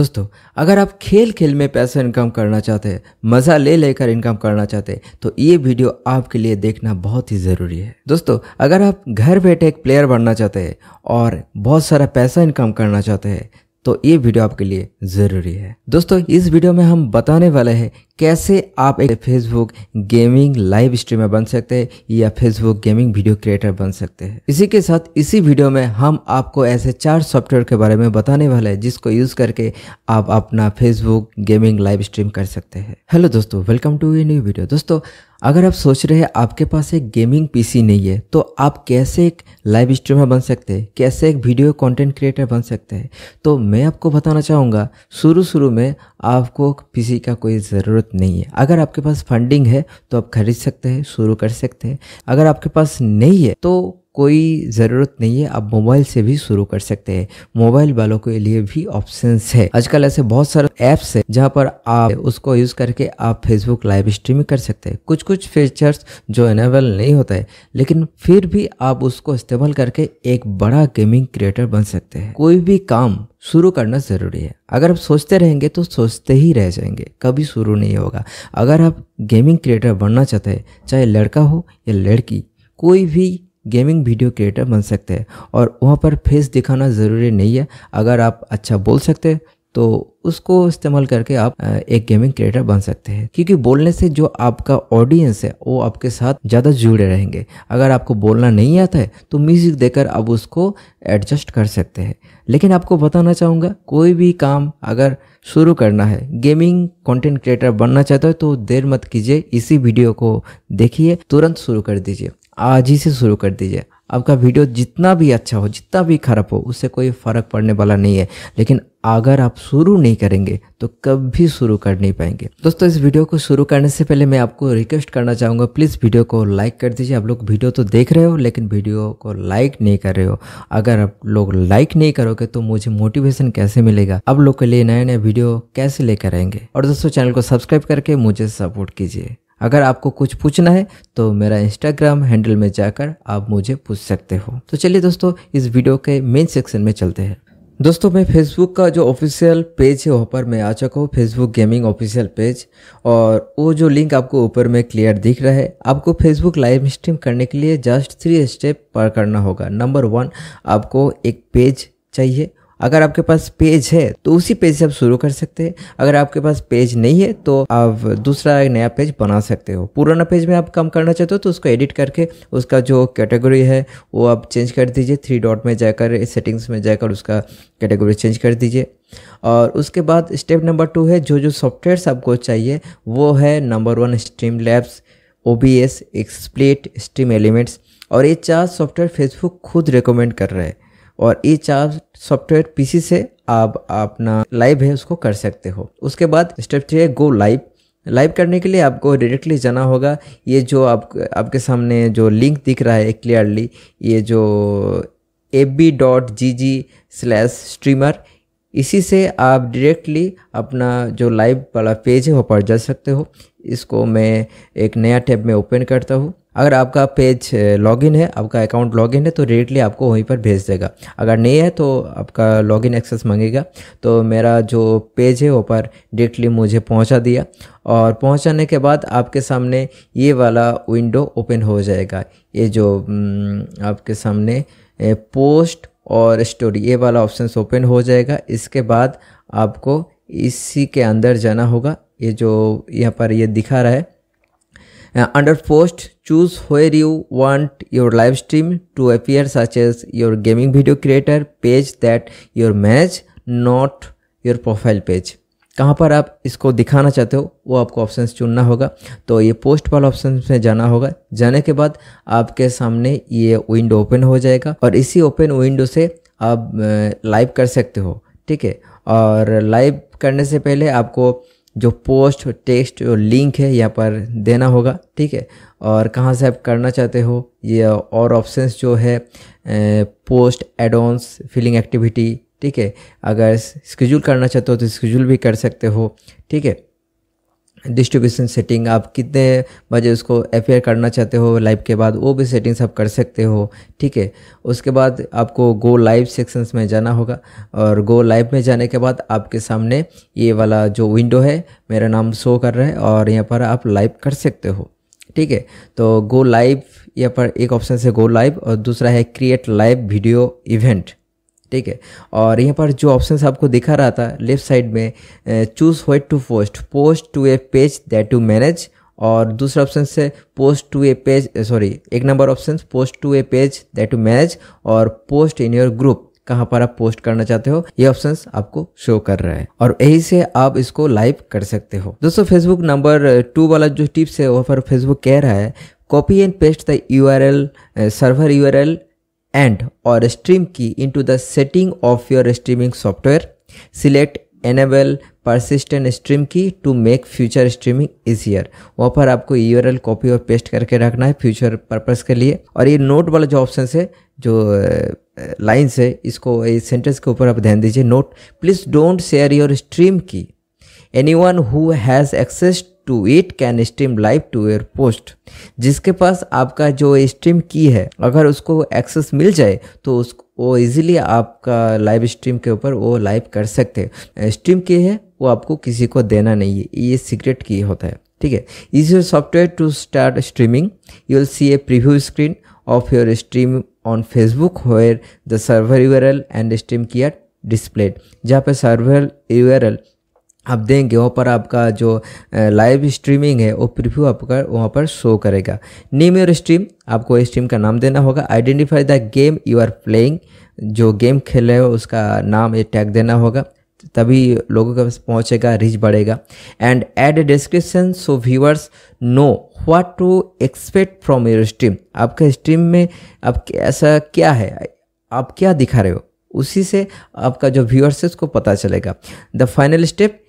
दोस्तों अगर आप खेल खेल में पैसा इनकम करना चाहते हैं मज़ा ले लेकर इनकम करना चाहते हैं तो ये वीडियो आपके लिए देखना बहुत ही ज़रूरी है दोस्तों अगर आप घर बैठे एक प्लेयर बनना चाहते हैं और बहुत सारा पैसा इनकम करना चाहते हैं तो ये वीडियो आपके लिए ज़रूरी है दोस्तों इस वीडियो में हम बताने वाले हैं कैसे आप एक फेसबुक गेमिंग लाइव स्ट्रीमर बन सकते हैं या फेसबुक गेमिंग वीडियो क्रिएटर बन सकते हैं इसी के साथ इसी वीडियो में हम आपको ऐसे चार सॉफ्टवेयर के बारे में बताने वाले हैं जिसको यूज करके आप अपना फेसबुक गेमिंग लाइव स्ट्रीम कर सकते हैं हेलो दोस्तों वेलकम टू ये न्यू वीडियो दोस्तों अगर आप सोच रहे हैं आपके पास एक गेमिंग पीसी नहीं है तो आप कैसे एक लाइव स्ट्रीमर बन सकते हैं कैसे एक वीडियो कंटेंट क्रिएटर बन सकते हैं तो मैं आपको बताना चाहूँगा शुरू शुरू में आपको पीसी का कोई ज़रूरत ज़रूरत नहीं है अगर आपके पास फंडिंग है तो आप खरीद सकते हैं शुरू कर सकते हैं अगर आपके पास नहीं है तो कोई ज़रूरत नहीं है आप मोबाइल से भी शुरू कर सकते हैं मोबाइल वालों के लिए भी ऑप्शंस है आजकल ऐसे बहुत सारे ऐप्स हैं जहाँ पर आप उसको यूज़ करके आप फेसबुक लाइव स्ट्रीमिंग कर सकते हैं कुछ कुछ फीचर्स जो इनेबल नहीं होता है लेकिन फिर भी आप उसको इस्तेमाल करके एक बड़ा गेमिंग क्रिएटर बन सकते हैं कोई भी काम शुरू करना ज़रूरी है अगर आप सोचते रहेंगे तो सोचते ही रह जाएंगे कभी शुरू नहीं होगा अगर आप गेमिंग क्रिएटर बनना चाहते हैं चाहे लड़का हो या लड़की कोई भी गेमिंग वीडियो क्रिएटर बन सकते हैं और वहाँ पर फेस दिखाना ज़रूरी नहीं है अगर आप अच्छा बोल सकते हैं तो उसको इस्तेमाल करके आप एक गेमिंग क्रिएटर बन सकते हैं क्योंकि बोलने से जो आपका ऑडियंस है वो आपके साथ ज़्यादा जुड़े रहेंगे अगर आपको बोलना नहीं आता है तो म्यूज़िक देकर आप उसको एडजस्ट कर सकते हैं लेकिन आपको बताना चाहूँगा कोई भी काम अगर शुरू करना है गेमिंग कंटेंट क्रिएटर बनना चाहते हो तो देर मत कीजिए इसी वीडियो को देखिए तुरंत शुरू कर दीजिए आज ही से शुरू कर दीजिए आपका वीडियो जितना भी अच्छा हो जितना भी खराब हो उससे कोई फ़र्क पड़ने वाला नहीं है लेकिन अगर आप शुरू नहीं करेंगे तो कभी शुरू कर नहीं पाएंगे दोस्तों इस वीडियो को शुरू करने से पहले मैं आपको रिक्वेस्ट करना चाहूँगा प्लीज़ वीडियो को लाइक कर दीजिए आप लोग वीडियो तो देख रहे हो लेकिन वीडियो को लाइक नहीं कर रहे हो अगर आप लोग लाइक नहीं करोगे तो मुझे मोटिवेशन कैसे मिलेगा आप लोग के लिए नए नए वीडियो कैसे लेकर आएंगे और दोस्तों चैनल को सब्सक्राइब करके मुझे सपोर्ट कीजिए अगर आपको कुछ पूछना है तो मेरा इंस्टाग्राम हैंडल में जाकर आप मुझे पूछ सकते हो तो चलिए दोस्तों इस वीडियो के मेन सेक्शन में चलते हैं दोस्तों मैं फेसबुक का जो ऑफिशियल पेज है वहाँ पर मैं आ चुका हूँ फेसबुक गेमिंग ऑफिशियल पेज और वो जो लिंक आपको ऊपर में क्लियर दिख रहा है आपको फेसबुक लाइव स्ट्रीम करने के लिए जस्ट थ्री स्टेप पर करना होगा नंबर वन आपको एक पेज चाहिए अगर आपके पास पेज है तो उसी पेज से आप शुरू कर सकते हैं अगर आपके पास पेज नहीं है तो आप दूसरा नया पेज बना सकते हो पुराना पेज में आप कम करना चाहते हो तो उसको एडिट करके उसका जो कैटेगरी है वो आप चेंज कर दीजिए थ्री डॉट में जाकर सेटिंग्स में जाकर उसका कैटेगरी चेंज कर दीजिए और उसके बाद स्टेप नंबर टू है जो जो सॉफ्टवेयर आपको चाहिए वो है number one Streamlabs O B S XSplit StreamElements और ये चार सॉफ्टवेयर फेसबुक खुद रिकमेंड कर रहे हैं और ये चार सॉफ्टवेयर पीसी से आप अपना लाइव है उसको कर सकते हो उसके बाद स्टेप थ्री है गो लाइव लाइव करने के लिए आपको डायरेक्टली जाना होगा ये जो आप आपके सामने जो लिंक दिख रहा है क्लियरली ये जो A B dot G G slash streamer इसी से आप डायरेक्टली अपना जो लाइव वाला पेज है वो पढ़ जा सकते हो इसको मैं एक नया टैब में ओपन करता हूँ अगर आपका पेज लॉगिन है आपका अकाउंट लॉगिन है तो डायरेक्टली आपको वहीं पर भेज देगा अगर नहीं है तो आपका लॉगिन एक्सेस मांगेगा तो मेरा जो पेज है वो पर डायरेक्टली मुझे पहुंचा दिया और पहुंचाने के बाद आपके सामने ये वाला विंडो ओपन हो जाएगा ये जो आपके सामने पोस्ट और स्टोरी ये वाला ऑप्शन ओपन हो जाएगा इसके बाद आपको इसी के अंदर जाना होगा ये जो यहाँ पर ये दिखा रहा है under post choose where you want your live stream to appear such as your gaming video creator page that your match not your profile page कहाँ पर आप इसको दिखाना चाहते हो वो आपको ऑप्शन चुनना होगा तो ये पोस्ट वाला ऑप्शन में जाना होगा जाने के बाद आपके सामने ये विंडो ओपन हो जाएगा और इसी ओपन विंडो से आप लाइव कर सकते हो ठीक है और लाइव करने से पहले आपको जो पोस्ट टेक्स्ट और लिंक है यहाँ पर देना होगा ठीक है और कहाँ से आप करना चाहते हो ये और ऑप्शंस जो है पोस्ट एडोन्स फिलिंग एक्टिविटी ठीक है अगर स्कड्यूल करना चाहते हो तो स्केजूल भी कर सकते हो ठीक है डिस्ट्रीब्यूशन सेटिंग आप कितने बजे उसको अपेयर करना चाहते हो लाइव के बाद वो भी सेटिंग्स आप कर सकते हो ठीक है उसके बाद आपको गो लाइव सेक्शंस में जाना होगा और गो लाइव में जाने के बाद आपके सामने ये वाला जो विंडो है मेरा नाम शो कर रहा है और यहाँ पर आप लाइव कर सकते हो ठीक है तो गो लाइव यहाँ पर एक ऑप्शन से गो लाइव और दूसरा है क्रिएट लाइव वीडियो इवेंट ठीक है और यहाँ पर जो ऑप्शन आपको दिखा रहा था लेफ्ट साइड में choose what to post post to a page that to manage और दूसरा ऑप्शन से post to a page sorry एक number option post to a page that to manage और पोस्ट इन योर ग्रुप कहाँ पर आप post करना चाहते हो ये ऑप्शन आपको शो कर रहा है और यही से आप इसको लाइव कर सकते हो दोस्तों फेसबुक नंबर टू वाला जो टिप्स है वहाँ पर फेसबुक कह रहा है copy and paste the U R L server U R L और stream key into the setting of your streaming software select enable persistent stream key to make future streaming easier वहाँ पर आपको L copy और paste करके रखना है future purpose के लिए और ये नोट वाला जो ऑप्शन है जो लाइन्स है इसको इस सेंटेंस के ऊपर आप ध्यान दीजिए note please don't share your stream key anyone who has access to it can stream live to your post जिसके पास आपका जो स्ट्रीम की है अगर उसको एक्सेस मिल जाए तो उस वो इजीली आपका लाइव स्ट्रीम के ऊपर वो लाइव कर सकते हैं स्ट्रीम की है वो आपको किसी को देना नहीं है ये सीक्रेट की होता है ठीक है use your software to start streaming you will see a preview screen of your stream on Facebook where the server URL and stream key are displayed जहाँ पे सर्वर एल आप देंगे वहाँ पर आपका जो लाइव स्ट्रीमिंग है वो प्रीव्यू आपका वहाँ पर शो करेगा नेम योर स्ट्रीम आपको स्ट्रीम का नाम देना होगा identify the game you are playing जो गेम खेल रहे हो उसका नाम ये टैग देना होगा तभी लोगों के पास पहुँचेगा रीच बढ़ेगा and add a description so viewers know what to expect from your stream आपका स्ट्रीम में आप ऐसा क्या है आप क्या दिखा रहे हो उसी से आपका जो व्यूअर्स है उसको पता चलेगा the final step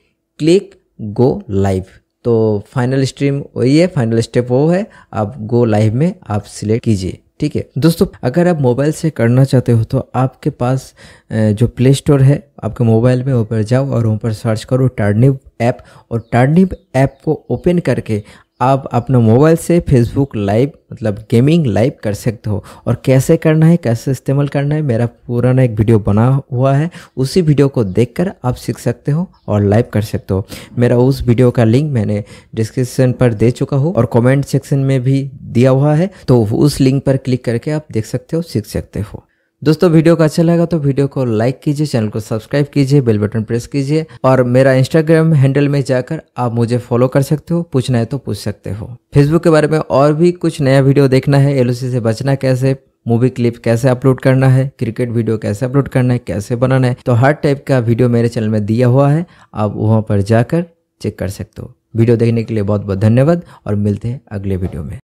click go live तो फाइनल स्ट्रीम वही है फाइनल स्टेप वो है आप गो लाइव में आप सिलेक्ट कीजिए ठीक है दोस्तों अगर आप मोबाइल से करना चाहते हो तो आपके पास जो प्ले स्टोर है आपके मोबाइल में ऊपर जाओ और वहाँ पर सर्च करो टर्निव ऐप और टर्निव ऐप को ओपन करके आप अपने मोबाइल से फेसबुक लाइव मतलब गेमिंग लाइव कर सकते हो और कैसे करना है कैसे इस्तेमाल करना है मेरा पुराना एक वीडियो बना हुआ है उसी वीडियो को देखकर आप सीख सकते हो और लाइव कर सकते हो मेरा उस वीडियो का लिंक मैंने डिस्क्रिप्शन पर दे चुका हूँ और कमेंट सेक्शन में भी दिया हुआ है तो उस लिंक पर क्लिक करके आप देख सकते हो सीख सकते हो दोस्तों वीडियो को अच्छा लगा तो वीडियो को लाइक कीजिए चैनल को सब्सक्राइब कीजिए बेल बटन प्रेस कीजिए और मेरा इंस्टाग्राम हैंडल में जाकर आप मुझे फॉलो कर सकते हो पूछना है तो पूछ सकते हो फेसबुक के बारे में और भी कुछ नया वीडियो देखना है एलओसी से बचना कैसे मूवी क्लिप कैसे अपलोड करना है क्रिकेट वीडियो कैसे अपलोड करना है कैसे बनाना है तो हर टाइप का वीडियो मेरे चैनल में दिया हुआ है आप वहाँ पर जाकर चेक कर सकते हो वीडियो देखने के लिए बहुत बहुत धन्यवाद और मिलते हैं अगले वीडियो में